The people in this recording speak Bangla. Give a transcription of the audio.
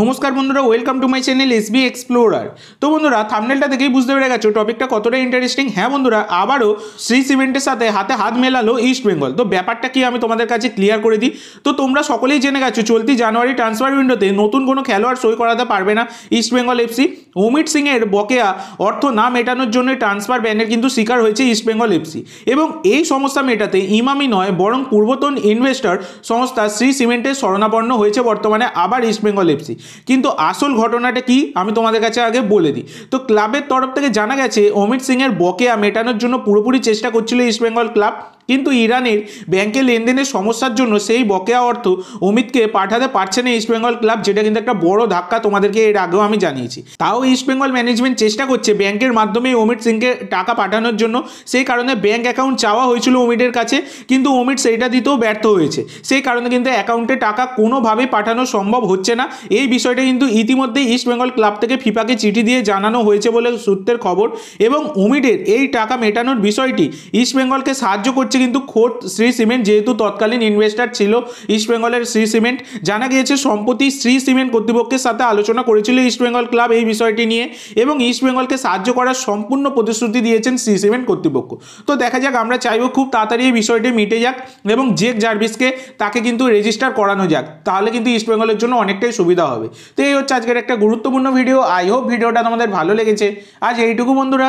নমস্কার বন্ধুরা welcome to my channel SB explorer তো বন্ধুরা থামনেলটা দেখেই বুঝতে পেরে গেছো টপিকটা কতটা ইন্টারেস্টিং হ্যাঁ বন্ধুরা আবারও শ্রী সিমেন্টের সাথে হাতে হাত মেলালো ইস্ট বেঙ্গল তো ব্যাপারটা কি আমি তোমাদের কাছে ক্লিয়ার করে দিই তো তোমরা সকলেই জেনে গেছো চলতি জানুয়ারি ট্রান্সফার উইন্ডোতে নতুন কোনো খেলোয়াড় সই করাতে পারবে না ইস্ট বেঙ্গল এফসি অমিত সিংয়ের বকেয়া অর্থ না মেটানোর জন্য ট্রান্সফার ব্যানের কিন্তু শিকার হয়েছে ইস্ট বেঙ্গল এফসি এবং এই সমস্যা মেটাতে ইমামি নয় বরং পূর্বতন ইনভেস্টর সংস্থা শ্রী সিমেন্টের শরণাপন্ন হয়েছে বর্তমানে আবার ইস্ট বেঙ্গল এফসি কিন্তু আসল ঘটনাটা কি আমি তোমাদের কাছে আগে বলে দিই তো ক্লাবের তরফ থেকে জানা গেছে অমিত সিংয়ের বকেয়া মেটানোর জন্য পুরোপুরি চেষ্টা করছিল ইস্টবেঙ্গল ক্লাব কিন্তু ইরানের ব্যাংকে লেনদেনের সমস্যার জন্য সেই বকেয়া অর্থ অমিতকে পাঠাতে পারছে না ইস্টবেঙ্গল ক্লাব যেটা কিন্তু একটা বড় ধাক্কা তোমাদেরকে এর আগেও আমি জানিয়েছি তাও ইস্টবেঙ্গল ম্যানেজমেন্ট চেষ্টা করছে ব্যাংকের মাধ্যমে অমিত সিংকে টাকা পাঠানোর জন্য সেই কারণে ব্যাংক অ্যাকাউন্ট চাওয়া হয়েছিল অমিতের কাছে কিন্তু অমিত সেইটা দিতেও ব্যর্থ হয়েছে সেই কারণে কিন্তু অ্যাকাউন্টে টাকা কোনোভাবেই পাঠানো সম্ভব হচ্ছে না এই বিষয়টা কিন্তু ইতিমধ্যে ইস্টবেঙ্গল ক্লাব থেকে ফিফাকে চিঠি দিয়ে জানানো হয়েছে বলে সূত্রের খবর এবং অমিতের এই টাকা মেটানোর বিষয়টি ইস্টবেঙ্গলকে সাহায্য করছে কিন্তু খোদ শ্রী সিমেন্ট যেহেতু তৎকালীন ইনভেস্টার ছিল ইস্টবেঙ্গলের শ্রী সিমেন্ট জানা গিয়েছে সম্প্রতি শ্রী সিমেন্ট কর্তৃপক্ষের সাথে আলোচনা করেছিল ইস্টবেঙ্গল ক্লাব এই বিষয়টি নিয়ে এবং ইস্টবেঙ্গলকে সাহায্য করার সম্পূর্ণ প্রতিশ্রুতি দিয়েছেন শ্রী সিমেন্ট কর্তৃপক্ষ তো দেখা যাক আমরা চাইব খুব তাড়াতাড়ি এই বিষয়টি মিটে যাক এবং জেক জার্ভিসকে তাকে কিন্তু রেজিস্টার করানো যাক তাহলে কিন্তু ইস্টবেঙ্গলের জন্য অনেকটাই সুবিধা হবে তো এই হচ্ছে আজকের একটা গুরুত্বপূর্ণ ভিডিও আই হোপ ভিডিওটা তোমাদের ভালো লেগেছে আজ এইটুকু বন্ধুরা